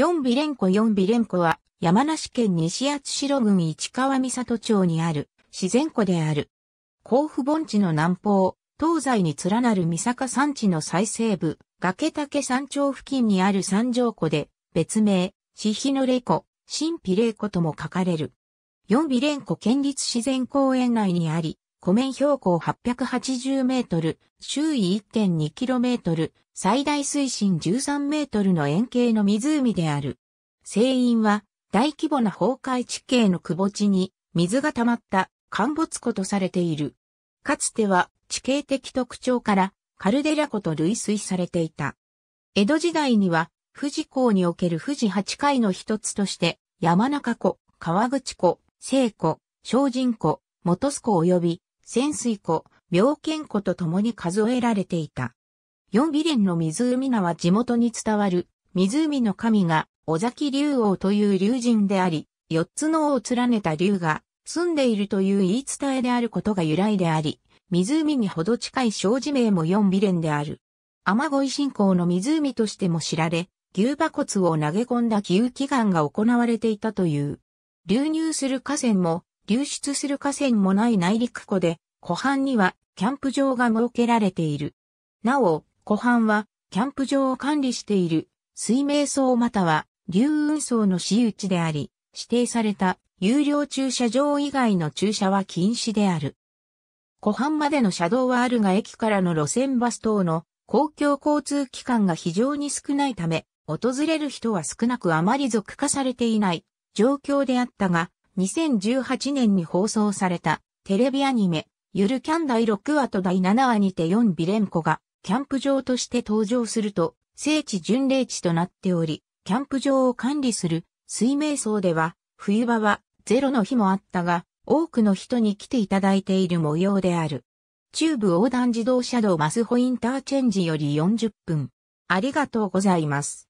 四尾連ン四尾連ンは山梨県西厚代郡市川三里町にある自然湖である。甲府盆地の南方、東西に連なる三坂山地の最西部、崖岳山頂付近にある山上湖で、別名、四ヒのレ湖、神秘霊湖とも書かれる。四尾連ン県立自然公園内にあり、湖面標高880メートル、周囲1 2トル、最大水深13メートルの円形の湖である。聖因は大規模な崩壊地形の窪地に水が溜まった陥没湖とされている。かつては地形的特徴からカルデラ湖と類推されていた。江戸時代には富士港における富士八海の一つとして山中湖、川口湖、聖湖、小人湖、元栖湖及び潜水湖、妙見湖と共に数えられていた。四美連の湖名は地元に伝わる、湖の神が、尾崎竜王という竜神であり、四つの王を連ねた竜が、住んでいるという言い伝えであることが由来であり、湖にほど近い生寺名も四美連である。雨乞い信仰の湖としても知られ、牛馬骨を投げ込んだ牛祈願が行われていたという。流入する河川も、流出する河川もない内陸湖で、湖畔にはキャンプ場が設けられている。なお、湖畔はキャンプ場を管理している水明層または流雲層の私有地であり、指定された有料駐車場以外の駐車は禁止である。湖畔までの車道はあるが駅からの路線バス等の公共交通機関が非常に少ないため、訪れる人は少なくあまり属化されていない状況であったが、2018年に放送されたテレビアニメゆるキャン第6話と第7話にて4ビレンコがキャンプ場として登場すると、聖地巡礼地となっており、キャンプ場を管理する水明層では、冬場はゼロの日もあったが、多くの人に来ていただいている模様である。中部横断自動車道マスホインターチェンジより40分。ありがとうございます。